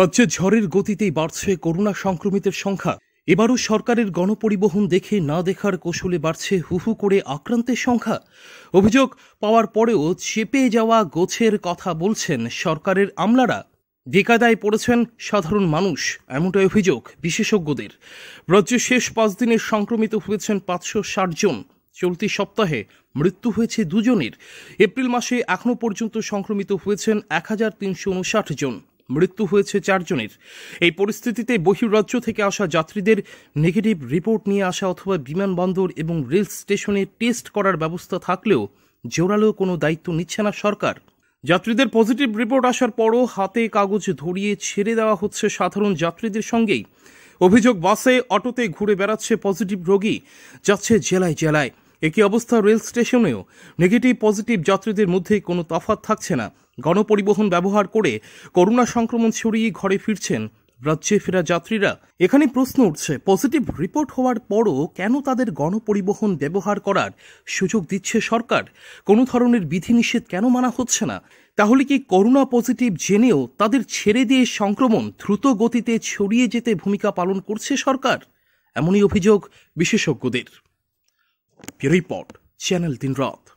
রাজ্যে ঝড়ের গতিতেই বাড়ছে করোনা সংক্রমিতের সংখ্যা এবারও সরকারের গণপরিবহন দেখে না দেখার কৌশলে বাড়ছে হুহু করে আক্রান্তের সংখ্যা অভিযোগ পাওয়ার পরেও চেপে যাওয়া গোছের কথা বলছেন সরকারের আমলারা বেকাদায় পড়েছেন সাধারণ মানুষ এমনটাই অভিযোগ বিশেষজ্ঞদের রাজ্যে শেষ পাঁচ দিনে সংক্রমিত হয়েছেন পাঁচশো ষাট জন চলতি সপ্তাহে মৃত্যু হয়েছে দুজনের এপ্রিল মাসে এখনও পর্যন্ত সংক্রমিত হয়েছেন এক হাজার তিনশো উনষাট জন মৃত্যু হয়েছে চারজনের এই পরিস্থিতিতে বহিরাজ্য থেকে আসা যাত্রীদের নেগেটিভ রিপোর্ট নিয়ে আসা অথবা বিমানবন্দর এবং রেল স্টেশনে টেস্ট করার ব্যবস্থা থাকলেও জোরালো কোনো দায়িত্ব নিচ্ছে না সরকার যাত্রীদের পজিটিভ রিপোর্ট আসার পরও হাতে কাগজ ধরিয়ে ছেড়ে দেওয়া হচ্ছে সাধারণ যাত্রীদের সঙ্গেই অভিযোগ বাসে অটোতে ঘুরে বেড়াচ্ছে পজিটিভ রোগী যাচ্ছে জেলায় জেলায় একই অবস্থা রেল স্টেশনেও নেগেটিভ পজিটিভ যাত্রীদের মধ্যে কোনো তফাত থাকছে না গণপরিবহন ব্যবহার করে করোনা সংক্রমণ ছড়িয়ে ঘরে ফিরছেন রাজ্যে ফেরা যাত্রীরা এখানে প্রশ্ন উঠছে পজিটিভ রিপোর্ট হওয়ার পরও কেন তাদের গণপরিবহন ব্যবহার করার সুযোগ দিচ্ছে সরকার কোনো ধরনের বিধিনিষেধ কেন মানা হচ্ছে না তাহলে কি করোনা পজিটিভ জেনেও তাদের ছেড়ে দিয়ে সংক্রমণ দ্রুত গতিতে ছড়িয়ে যেতে ভূমিকা পালন করছে সরকার এমনই অভিযোগ বিশেষজ্ঞদের রিপোর্ট চ্যানেল দিন রাত